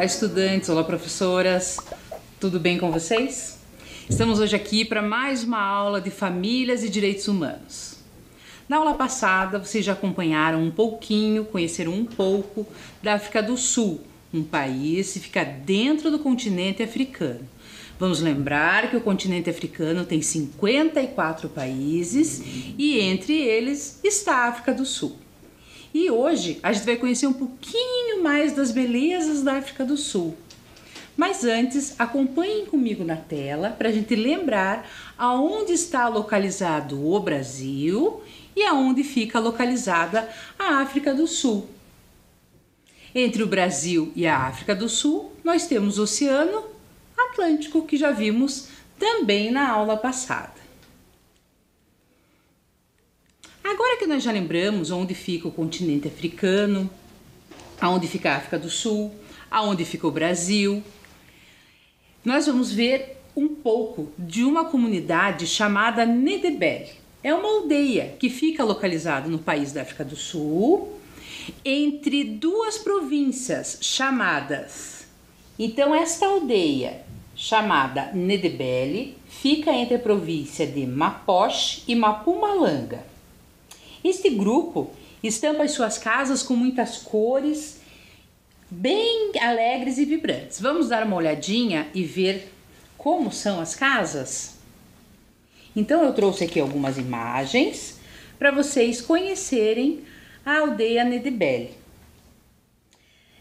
Olá, estudantes, olá, professoras, tudo bem com vocês? Estamos hoje aqui para mais uma aula de Famílias e Direitos Humanos. Na aula passada, vocês já acompanharam um pouquinho, conheceram um pouco da África do Sul, um país que fica dentro do continente africano. Vamos lembrar que o continente africano tem 54 países e entre eles está a África do Sul. E hoje a gente vai conhecer um pouquinho mais das belezas da África do Sul. Mas antes, acompanhem comigo na tela para a gente lembrar aonde está localizado o Brasil e aonde fica localizada a África do Sul. Entre o Brasil e a África do Sul, nós temos o Oceano Atlântico, que já vimos também na aula passada. Agora que nós já lembramos onde fica o continente africano, aonde fica a África do Sul, aonde fica o Brasil, nós vamos ver um pouco de uma comunidade chamada Nedebel. É uma aldeia que fica localizada no país da África do Sul, entre duas províncias chamadas. Então, esta aldeia, chamada Nedebele, fica entre a província de Mapoche e Mapumalanga. Este grupo estampa as suas casas com muitas cores, bem alegres e vibrantes. Vamos dar uma olhadinha e ver como são as casas? Então eu trouxe aqui algumas imagens para vocês conhecerem a aldeia Nedebele.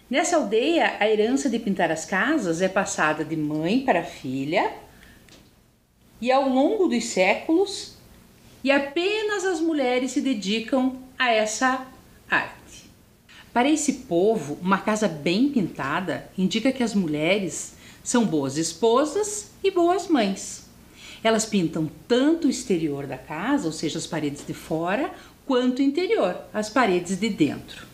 Nessa aldeia, a herança de pintar as casas é passada de mãe para filha e ao longo dos séculos e apenas as mulheres se dedicam a essa arte. Para esse povo, uma casa bem pintada indica que as mulheres são boas esposas e boas mães. Elas pintam tanto o exterior da casa, ou seja, as paredes de fora, quanto o interior, as paredes de dentro.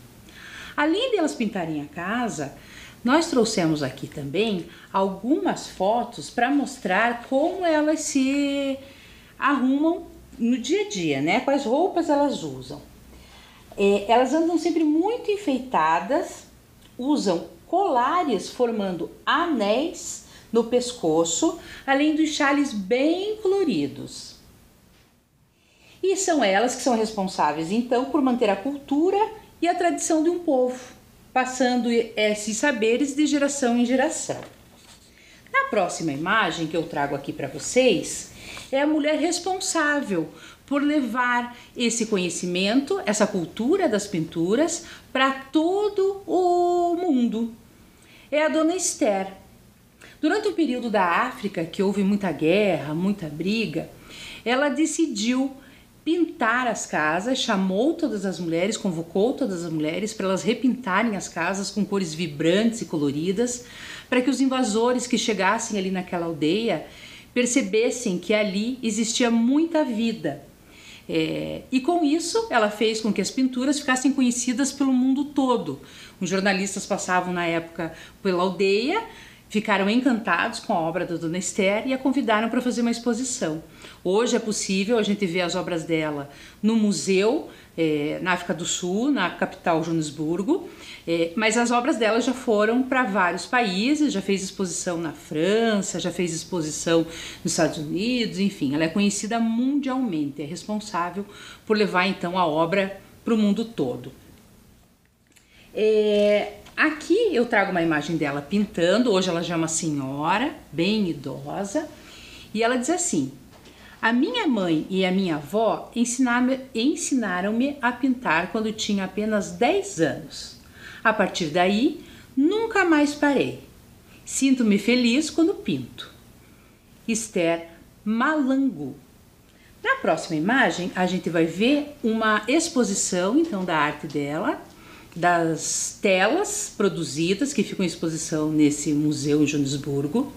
Além delas de pintarem a casa, nós trouxemos aqui também algumas fotos para mostrar como elas se arrumam no dia a dia, né? Quais roupas elas usam. É, elas andam sempre muito enfeitadas, usam colares formando anéis no pescoço, além dos chales bem coloridos. E são elas que são responsáveis então por manter a cultura e a tradição de um povo, passando esses saberes de geração em geração. Na próxima imagem que eu trago aqui para vocês, é a mulher responsável por levar esse conhecimento, essa cultura das pinturas para todo o mundo. É a dona Esther. Durante o período da África, que houve muita guerra, muita briga, ela decidiu pintar as casas, chamou todas as mulheres, convocou todas as mulheres para elas repintarem as casas com cores vibrantes e coloridas, para que os invasores que chegassem ali naquela aldeia percebessem que ali existia muita vida. É, e com isso, ela fez com que as pinturas ficassem conhecidas pelo mundo todo. Os jornalistas passavam na época pela aldeia Ficaram encantados com a obra da Dona Esther e a convidaram para fazer uma exposição. Hoje é possível a gente ver as obras dela no museu é, na África do Sul, na capital Joanesburgo, é, mas as obras dela já foram para vários países, já fez exposição na França, já fez exposição nos Estados Unidos, enfim, ela é conhecida mundialmente, é responsável por levar então a obra para o mundo todo. É, Aqui eu trago uma imagem dela pintando, hoje ela já é uma senhora, bem idosa, e ela diz assim: A minha mãe e a minha avó ensinaram-me a pintar quando tinha apenas 10 anos. A partir daí, nunca mais parei. Sinto-me feliz quando pinto. Esther Malangu. Na próxima imagem, a gente vai ver uma exposição então da arte dela das telas produzidas que ficam em exposição nesse museu em Joanesburgo.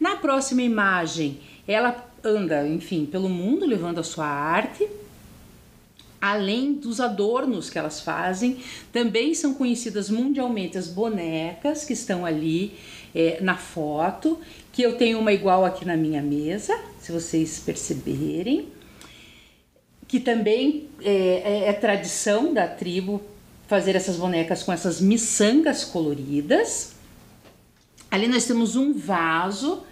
Na próxima imagem, ela anda, enfim, pelo mundo levando a sua arte. Além dos adornos que elas fazem, também são conhecidas mundialmente as bonecas que estão ali é, na foto, que eu tenho uma igual aqui na minha mesa, se vocês perceberem, que também é, é, é tradição da tribo fazer essas bonecas com essas miçangas coloridas. Ali nós temos um vaso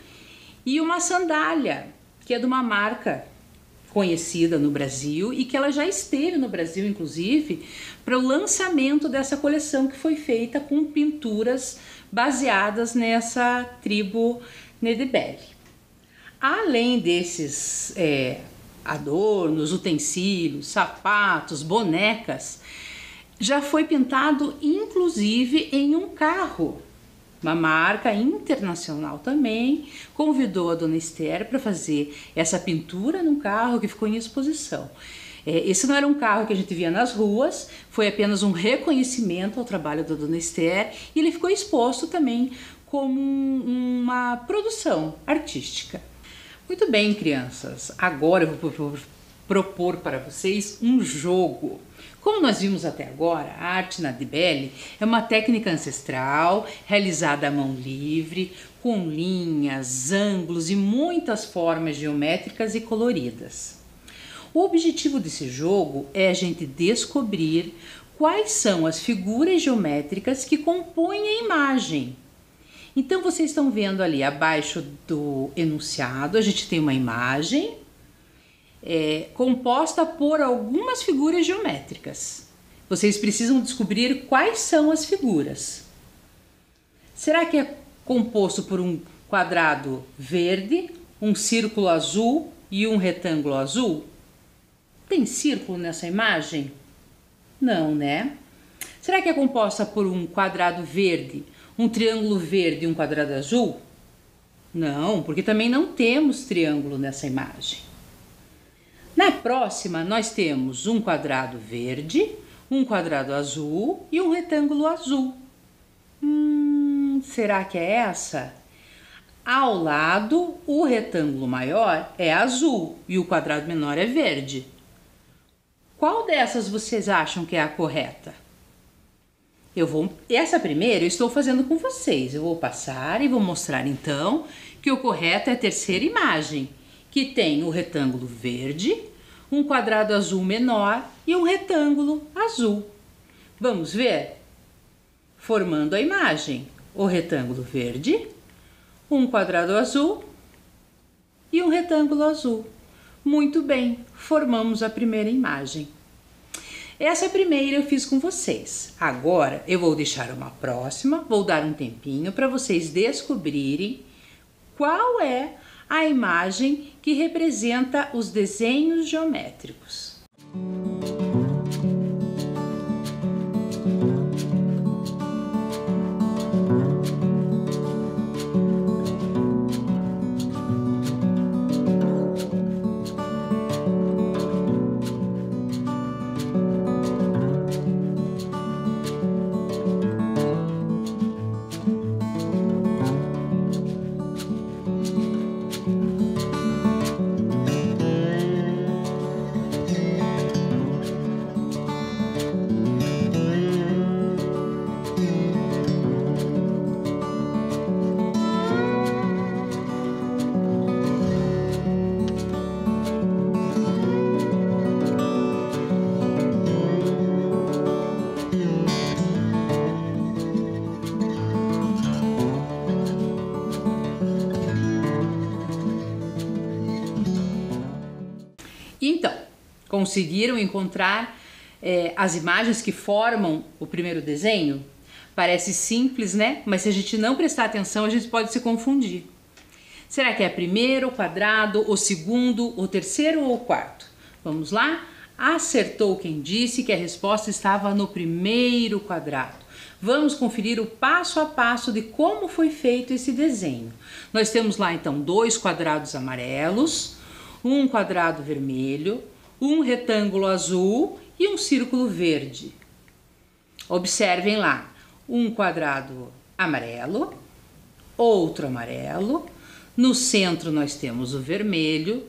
e uma sandália, que é de uma marca conhecida no Brasil e que ela já esteve no Brasil, inclusive, para o lançamento dessa coleção que foi feita com pinturas baseadas nessa tribo Nedebele. Além desses é, adornos, utensílios, sapatos, bonecas, já foi pintado inclusive em um carro. Uma marca internacional também convidou a dona Esther para fazer essa pintura num carro que ficou em exposição. É, esse não era um carro que a gente via nas ruas, foi apenas um reconhecimento ao trabalho da dona Esther e ele ficou exposto também como uma produção artística. Muito bem, crianças, agora eu vou propor para vocês um jogo. Como nós vimos até agora, a arte na Dibelli é uma técnica ancestral realizada à mão livre, com linhas, ângulos e muitas formas geométricas e coloridas. O objetivo desse jogo é a gente descobrir quais são as figuras geométricas que compõem a imagem. Então vocês estão vendo ali abaixo do enunciado, a gente tem uma imagem é, composta por algumas figuras geométricas. Vocês precisam descobrir quais são as figuras. Será que é composto por um quadrado verde, um círculo azul e um retângulo azul? Tem círculo nessa imagem? Não, né? Será que é composta por um quadrado verde, um triângulo verde e um quadrado azul? Não, porque também não temos triângulo nessa imagem. Na próxima, nós temos um quadrado verde, um quadrado azul e um retângulo azul. Hum, será que é essa? Ao lado, o retângulo maior é azul e o quadrado menor é verde. Qual dessas vocês acham que é a correta? Eu vou essa primeira eu estou fazendo com vocês. Eu vou passar e vou mostrar então que o correto é a terceira imagem que tem o retângulo verde, um quadrado azul menor e um retângulo azul. Vamos ver? Formando a imagem, o retângulo verde, um quadrado azul e um retângulo azul. Muito bem, formamos a primeira imagem. Essa primeira eu fiz com vocês. Agora eu vou deixar uma próxima, vou dar um tempinho para vocês descobrirem qual é a imagem que representa os desenhos geométricos. conseguiram encontrar é, as imagens que formam o primeiro desenho? Parece simples, né? Mas se a gente não prestar atenção, a gente pode se confundir. Será que é primeiro, quadrado, o segundo, o terceiro ou o quarto? Vamos lá? Acertou quem disse que a resposta estava no primeiro quadrado. Vamos conferir o passo a passo de como foi feito esse desenho. Nós temos lá então dois quadrados amarelos, um quadrado vermelho, um retângulo azul e um círculo verde. Observem lá, um quadrado amarelo, outro amarelo, no centro nós temos o vermelho,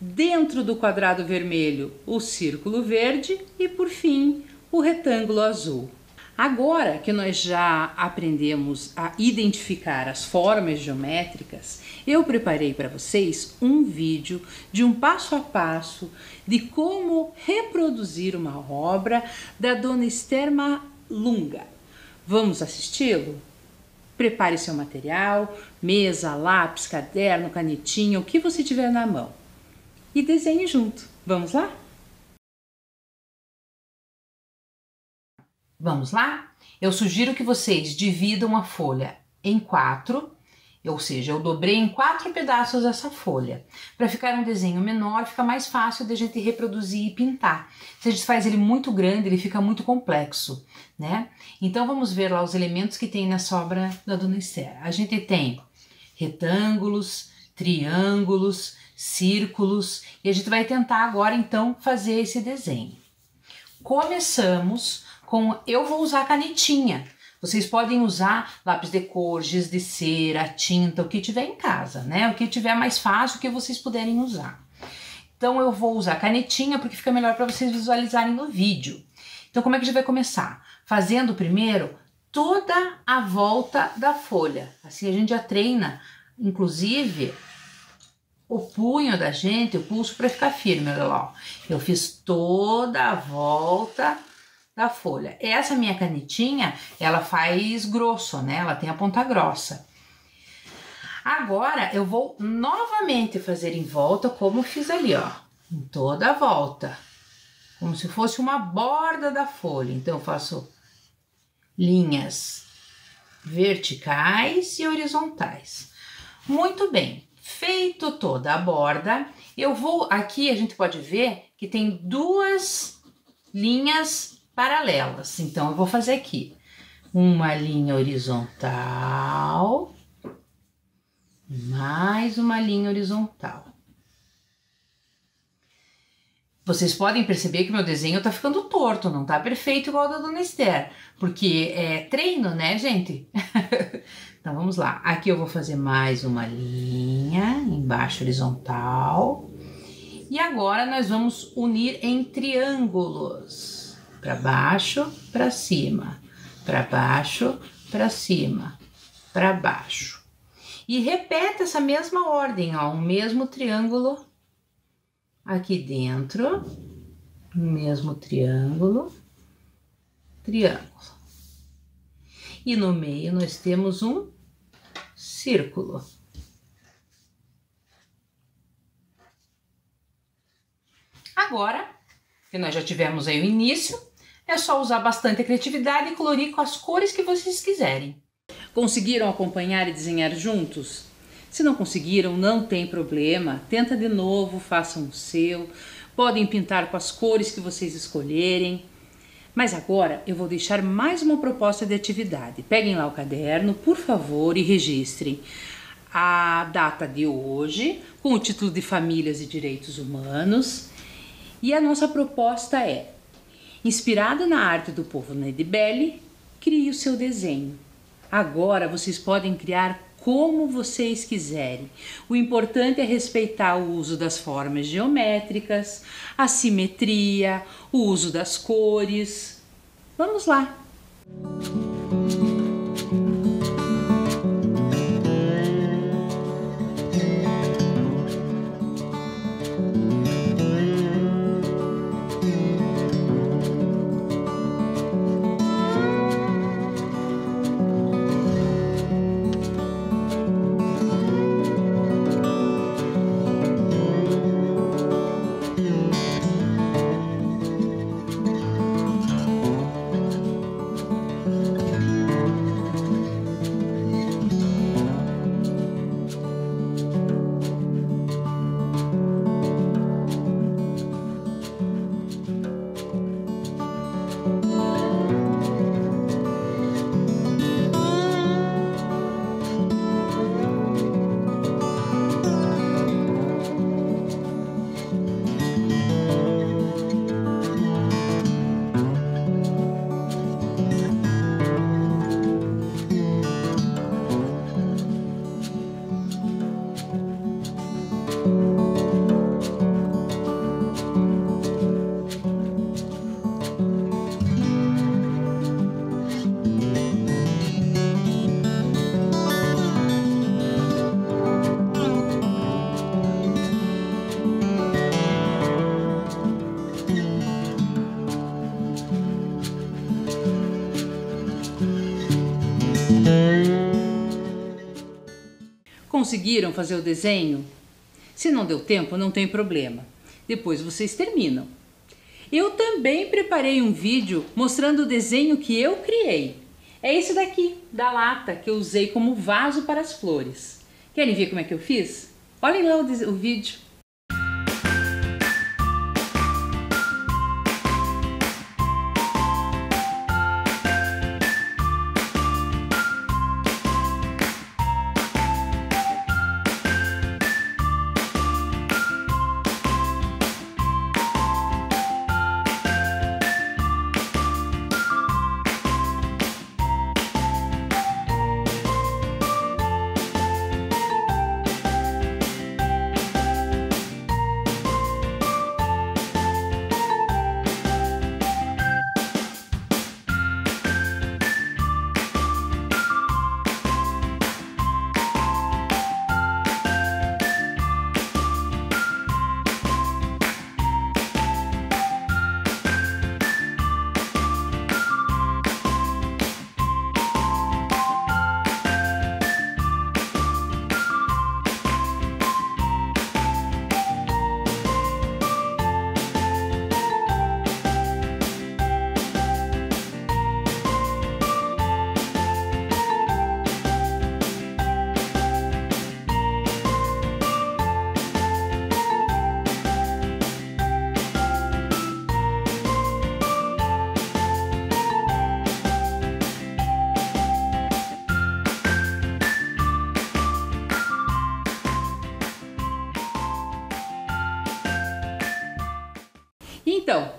dentro do quadrado vermelho o círculo verde e por fim o retângulo azul. Agora que nós já aprendemos a identificar as formas geométricas, eu preparei para vocês um vídeo de um passo a passo de como reproduzir uma obra da dona Esther Lunga. Vamos assisti-lo? Prepare seu material, mesa, lápis, caderno, canetinha, o que você tiver na mão. E desenhe junto. Vamos lá? Vamos lá? Eu sugiro que vocês dividam a folha em quatro, ou seja, eu dobrei em quatro pedaços essa folha. Para ficar um desenho menor, fica mais fácil de a gente reproduzir e pintar. Se a gente faz ele muito grande, ele fica muito complexo, né? Então vamos ver lá os elementos que tem na sobra da Dona Esther. A gente tem retângulos, triângulos, círculos e a gente vai tentar agora então fazer esse desenho. Começamos com eu vou usar canetinha. Vocês podem usar lápis de cor, giz de cera, tinta, o que tiver em casa, né? O que tiver mais fácil, o que vocês puderem usar. Então eu vou usar canetinha porque fica melhor para vocês visualizarem no vídeo. Então como é que a gente vai começar? Fazendo primeiro toda a volta da folha. Assim a gente já treina, inclusive, o punho da gente, o pulso para ficar firme, olha lá. Ó. Eu fiz toda a volta da folha. Essa minha canetinha, ela faz grosso, né? Ela tem a ponta grossa. Agora, eu vou novamente fazer em volta como fiz ali, ó. Em toda a volta. Como se fosse uma borda da folha. Então, eu faço linhas verticais e horizontais. Muito bem. Feito toda a borda, eu vou... Aqui a gente pode ver que tem duas linhas paralelas. Então, eu vou fazer aqui uma linha horizontal, mais uma linha horizontal. Vocês podem perceber que meu desenho tá ficando torto, não tá perfeito igual da Dona Esther, porque é treino, né, gente? então vamos lá. Aqui eu vou fazer mais uma linha embaixo horizontal. E agora nós vamos unir em triângulos para baixo, para cima, para baixo, para cima, para baixo. E repete essa mesma ordem, ó, o mesmo triângulo aqui dentro, o mesmo triângulo, triângulo. E no meio nós temos um círculo. Agora que nós já tivemos aí o início, é só usar bastante a criatividade e colorir com as cores que vocês quiserem. Conseguiram acompanhar e desenhar juntos? Se não conseguiram, não tem problema. Tenta de novo, façam o seu. Podem pintar com as cores que vocês escolherem. Mas agora eu vou deixar mais uma proposta de atividade. Peguem lá o caderno, por favor, e registrem a data de hoje com o título de Famílias e Direitos Humanos. E a nossa proposta é Inspirado na arte do povo Nedibeli, crie o seu desenho. Agora vocês podem criar como vocês quiserem. O importante é respeitar o uso das formas geométricas, a simetria, o uso das cores. Vamos lá! conseguiram fazer o desenho? Se não deu tempo, não tem problema. Depois vocês terminam. Eu também preparei um vídeo mostrando o desenho que eu criei. É esse daqui, da lata, que eu usei como vaso para as flores. Querem ver como é que eu fiz? Olhem lá o, o vídeo.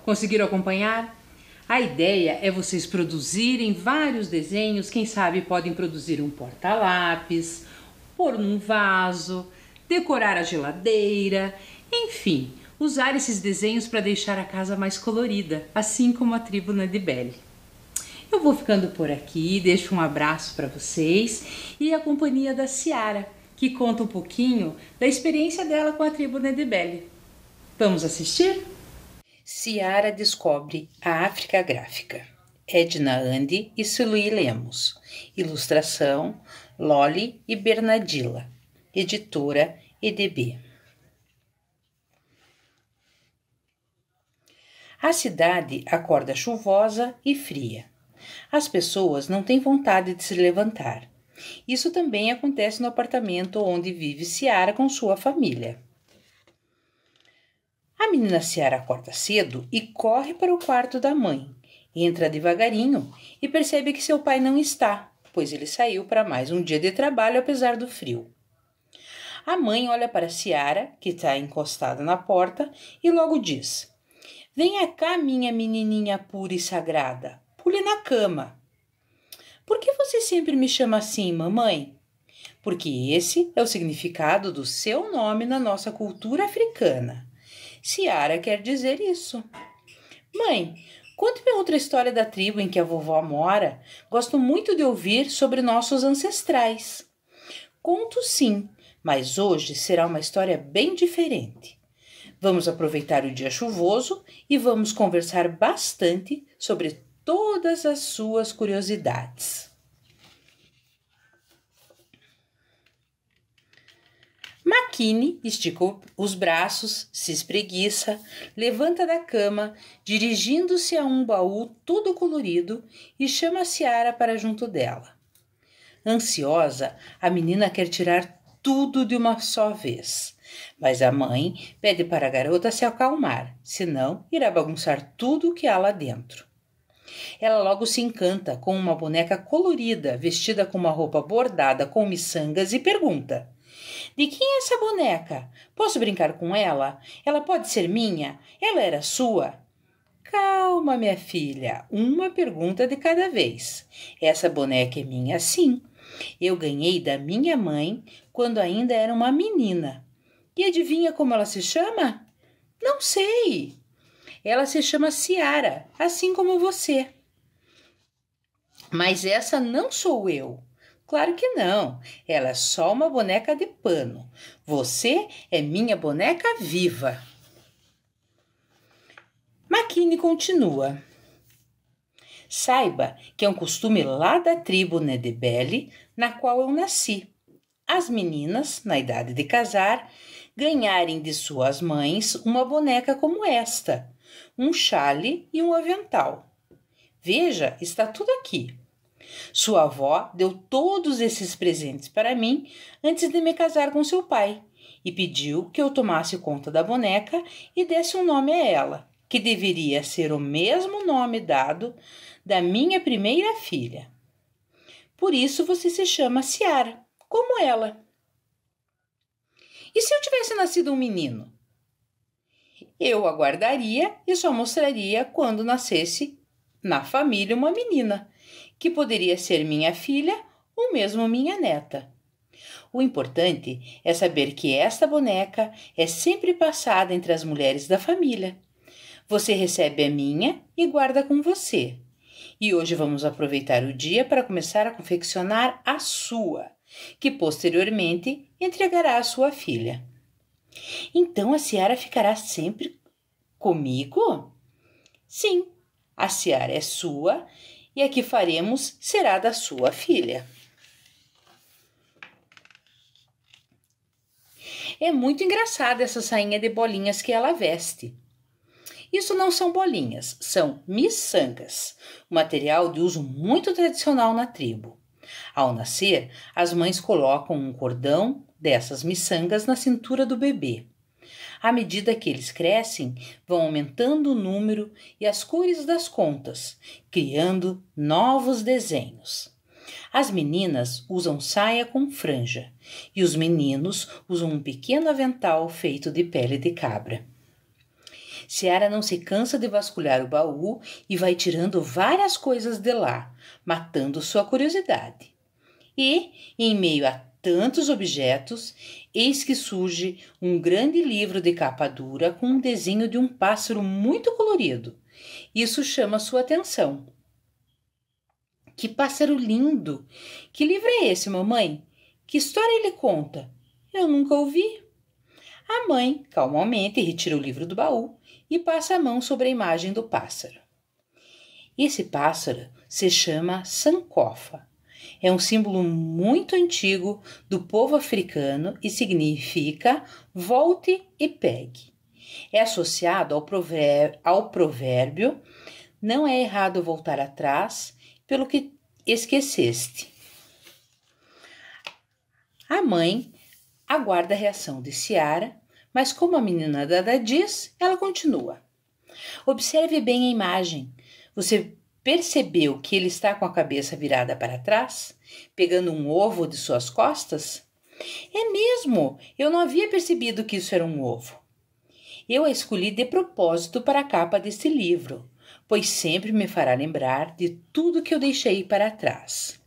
Conseguiram acompanhar? A ideia é vocês produzirem vários desenhos, quem sabe podem produzir um porta-lápis, pôr num vaso, decorar a geladeira, enfim, usar esses desenhos para deixar a casa mais colorida, assim como a tribo Nadibelli. Eu vou ficando por aqui, deixo um abraço para vocês e a companhia da Ciara, que conta um pouquinho da experiência dela com a tribo Nadibelli. Vamos assistir? Ciara descobre a África Gráfica. Edna Andy e Silui Lemos. Ilustração Loli e Bernadila. Editora EDB. A cidade acorda chuvosa e fria. As pessoas não têm vontade de se levantar. Isso também acontece no apartamento onde vive Ciara com sua família. A menina Seara acorda cedo e corre para o quarto da mãe. Entra devagarinho e percebe que seu pai não está, pois ele saiu para mais um dia de trabalho apesar do frio. A mãe olha para Seara, que está encostada na porta, e logo diz: Venha cá, minha menininha pura e sagrada, pule na cama. Por que você sempre me chama assim, mamãe? Porque esse é o significado do seu nome na nossa cultura africana. Ciara quer dizer isso. Mãe, conte-me outra história da tribo em que a vovó mora. Gosto muito de ouvir sobre nossos ancestrais. Conto sim, mas hoje será uma história bem diferente. Vamos aproveitar o dia chuvoso e vamos conversar bastante sobre todas as suas curiosidades. Maquine esticou os braços, se espreguiça, levanta da cama, dirigindo-se a um baú todo colorido e chama Ciara para junto dela. Ansiosa, a menina quer tirar tudo de uma só vez. Mas a mãe pede para a garota se acalmar, senão irá bagunçar tudo o que há lá dentro. Ela logo se encanta com uma boneca colorida, vestida com uma roupa bordada com miçangas e pergunta: de quem é essa boneca? Posso brincar com ela? Ela pode ser minha? Ela era sua? Calma, minha filha, uma pergunta de cada vez. Essa boneca é minha, sim. Eu ganhei da minha mãe quando ainda era uma menina. E adivinha como ela se chama? Não sei. Ela se chama Ciara, assim como você. Mas essa não sou eu. Claro que não, ela é só uma boneca de pano. Você é minha boneca viva. Maquine continua. Saiba que é um costume lá da tribo Nedebele, na qual eu nasci. As meninas, na idade de casar, ganharem de suas mães uma boneca como esta, um chale e um avental. Veja, está tudo aqui. Sua avó deu todos esses presentes para mim antes de me casar com seu pai e pediu que eu tomasse conta da boneca e desse um nome a ela, que deveria ser o mesmo nome dado da minha primeira filha. Por isso você se chama Ciara, como ela. E se eu tivesse nascido um menino? Eu aguardaria e só mostraria quando nascesse na família uma menina, que poderia ser minha filha ou mesmo minha neta. O importante é saber que esta boneca é sempre passada entre as mulheres da família. Você recebe a minha e guarda com você. E hoje vamos aproveitar o dia para começar a confeccionar a sua, que posteriormente entregará à sua filha. Então a Seara ficará sempre comigo? Sim, a Seara é sua e a que faremos será da sua filha. É muito engraçada essa sainha de bolinhas que ela veste. Isso não são bolinhas, são miçangas, um material de uso muito tradicional na tribo. Ao nascer, as mães colocam um cordão dessas miçangas na cintura do bebê. À medida que eles crescem, vão aumentando o número e as cores das contas, criando novos desenhos. As meninas usam saia com franja e os meninos usam um pequeno avental feito de pele de cabra. Seara não se cansa de vasculhar o baú e vai tirando várias coisas de lá, matando sua curiosidade. E, em meio a tantos objetos, eis que surge um grande livro de capa dura com um desenho de um pássaro muito colorido. Isso chama sua atenção. Que pássaro lindo! Que livro é esse, mamãe? Que história ele conta? Eu nunca ouvi. A mãe, calmamente, retira o livro do baú e passa a mão sobre a imagem do pássaro. Esse pássaro se chama Sancofa é um símbolo muito antigo do povo africano e significa volte e pegue. É associado ao, ao provérbio não é errado voltar atrás pelo que esqueceste. A mãe aguarda a reação de Ciara, mas como a menina Dada diz, ela continua. Observe bem a imagem. Você percebeu que ele está com a cabeça virada para trás, pegando um ovo de suas costas? É mesmo! Eu não havia percebido que isso era um ovo. Eu a escolhi de propósito para a capa deste livro, pois sempre me fará lembrar de tudo que eu deixei para trás.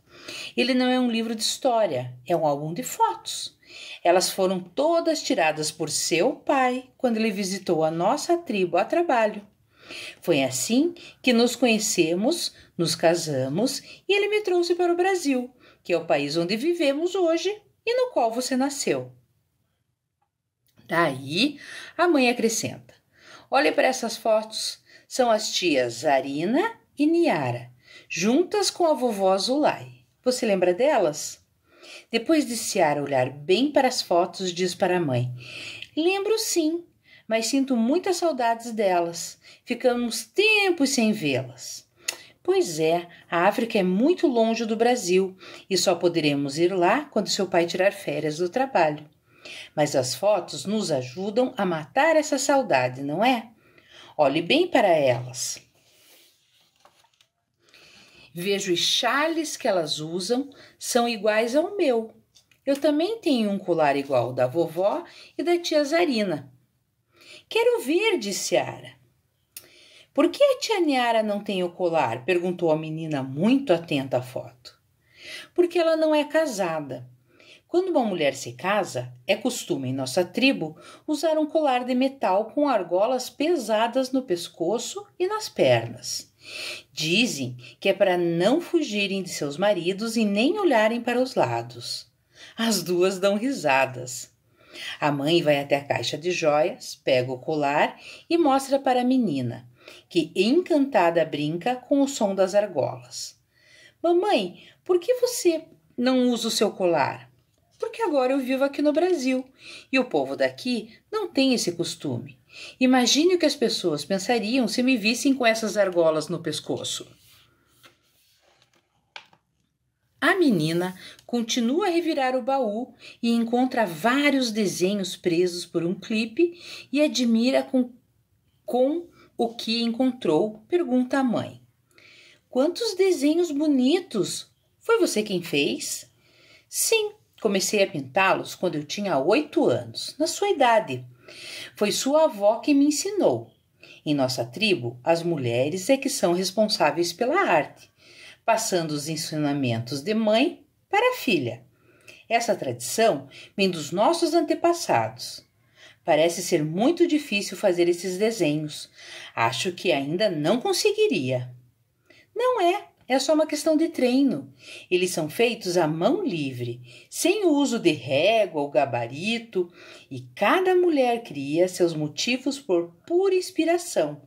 Ele não é um livro de história, é um álbum de fotos. Elas foram todas tiradas por seu pai quando ele visitou a nossa tribo a trabalho. Foi assim que nos conhecemos, nos casamos e ele me trouxe para o Brasil, que é o país onde vivemos hoje e no qual você nasceu. Daí, a mãe acrescenta: Olhe para essas fotos. São as tias Zarina e Niara, juntas com a vovó Zulai. Você lembra delas? Depois de Ciara olhar bem para as fotos, diz para a mãe: Lembro sim, mas sinto muitas saudades delas. Ficamos tempos sem vê-las. Pois é, a África é muito longe do Brasil e só poderemos ir lá quando seu pai tirar férias do trabalho. Mas as fotos nos ajudam a matar essa saudade, não é? Olhe bem para elas. Vejo os chales que elas usam são iguais ao meu. Eu também tenho um colar igual da vovó e da tia Zarina. Quero ver, disse Ara. Por que a tia Niara não tem o colar? perguntou a menina, muito atenta à foto. Porque ela não é casada. Quando uma mulher se casa, é costume em nossa tribo usar um colar de metal com argolas pesadas no pescoço e nas pernas. Dizem que é para não fugirem de seus maridos e nem olharem para os lados. As duas dão risadas. A mãe vai até a caixa de joias, pega o colar e mostra para a menina, que encantada brinca com o som das argolas. Mamãe, por que você não usa o seu colar? Porque agora eu vivo aqui no Brasil e o povo daqui não tem esse costume. Imagine o que as pessoas pensariam se me vissem com essas argolas no pescoço. A menina continua a revirar o baú e encontra vários desenhos presos por um clipe e admira com, com o que encontrou, pergunta à mãe. Quantos desenhos bonitos! Foi você quem fez? Sim, comecei a pintá-los quando eu tinha oito anos, na sua idade. Foi sua avó que me ensinou. Em nossa tribo, as mulheres é que são responsáveis pela arte passando os ensinamentos de mãe para filha. Essa tradição vem dos nossos antepassados. Parece ser muito difícil fazer esses desenhos. Acho que ainda não conseguiria. Não é, é só uma questão de treino. Eles são feitos à mão livre, sem o uso de régua ou gabarito, e cada mulher cria seus motivos por pura inspiração.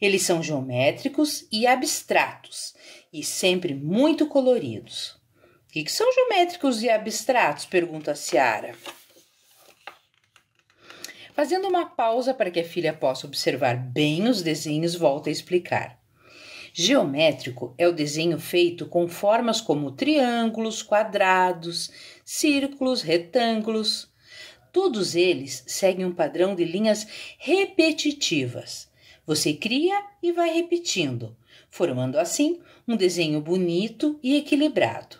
Eles são geométricos e abstratos e sempre muito coloridos. O que, são geométricos e abstratos? pergunta a Ciara. Fazendo uma pausa para que a filha possa observar bem os desenhos, volta a explicar. Geométrico é o desenho feito com formas como triângulos, quadrados, círculos, retângulos. Todos eles seguem um padrão de linhas repetitivas. Você cria e vai repetindo formando assim um desenho bonito e equilibrado.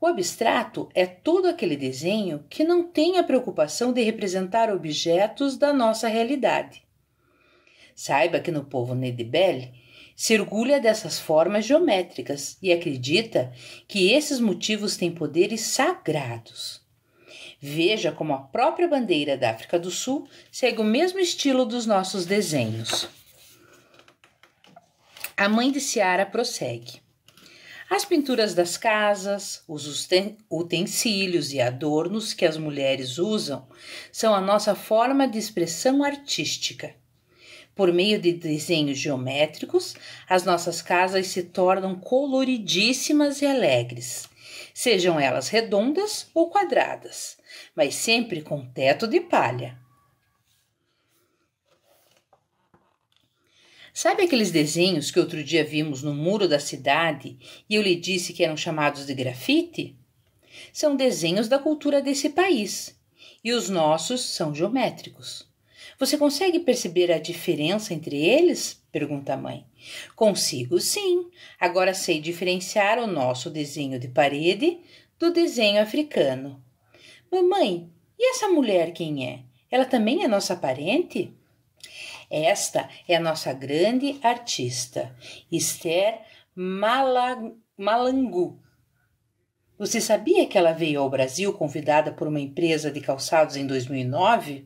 O abstrato é todo aquele desenho que não tem a preocupação de representar objetos da nossa realidade. Saiba que no povo Nedebele se orgulha dessas formas geométricas e acredita que esses motivos têm poderes sagrados. Veja como a própria bandeira da África do Sul segue o mesmo estilo dos nossos desenhos. A mãe de Ciara prossegue. As pinturas das casas, os utensílios e adornos que as mulheres usam são a nossa forma de expressão artística. Por meio de desenhos geométricos, as nossas casas se tornam coloridíssimas e alegres, sejam elas redondas ou quadradas, mas sempre com teto de palha. Sabe aqueles desenhos que outro dia vimos no muro da cidade e eu lhe disse que eram chamados de grafite? São desenhos da cultura desse país e os nossos são geométricos. Você consegue perceber a diferença entre eles? pergunta a mãe. Consigo sim. Agora sei diferenciar o nosso desenho de parede do desenho africano. Mamãe, e essa mulher quem é? Ela também é nossa parente? Esta é a nossa grande artista, Esther Malangu. Você sabia que ela veio ao Brasil convidada por uma empresa de calçados em 2009?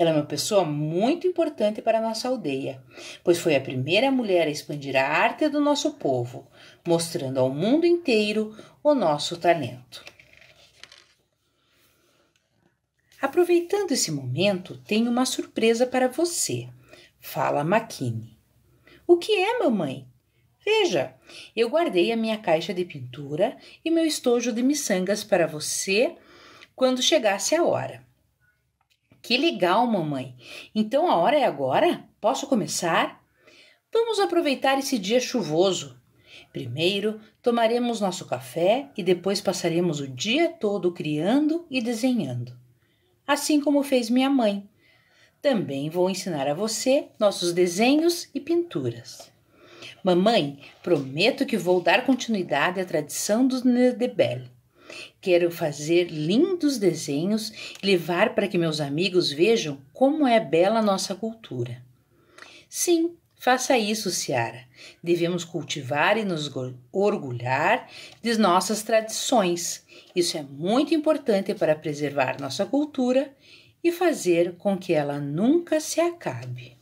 Ela é uma pessoa muito importante para a nossa aldeia, pois foi a primeira mulher a expandir a arte do nosso povo, mostrando ao mundo inteiro o nosso talento. Aproveitando esse momento, tenho uma surpresa para você. Fala Maquine. O que é, mamãe? Veja, eu guardei a minha caixa de pintura e meu estojo de miçangas para você quando chegasse a hora. Que legal, mamãe! Então a hora é agora? Posso começar? Vamos aproveitar esse dia chuvoso. Primeiro tomaremos nosso café e depois passaremos o dia todo criando e desenhando. Assim como fez minha mãe, também vou ensinar a você nossos desenhos e pinturas. Mamãe, prometo que vou dar continuidade à tradição do Nedebel. Quero fazer lindos desenhos e levar para que meus amigos vejam como é bela nossa cultura. Sim, faça isso, Ciara. Devemos cultivar e nos orgulhar de nossas tradições. Isso é muito importante para preservar nossa cultura e fazer com que ela nunca se acabe.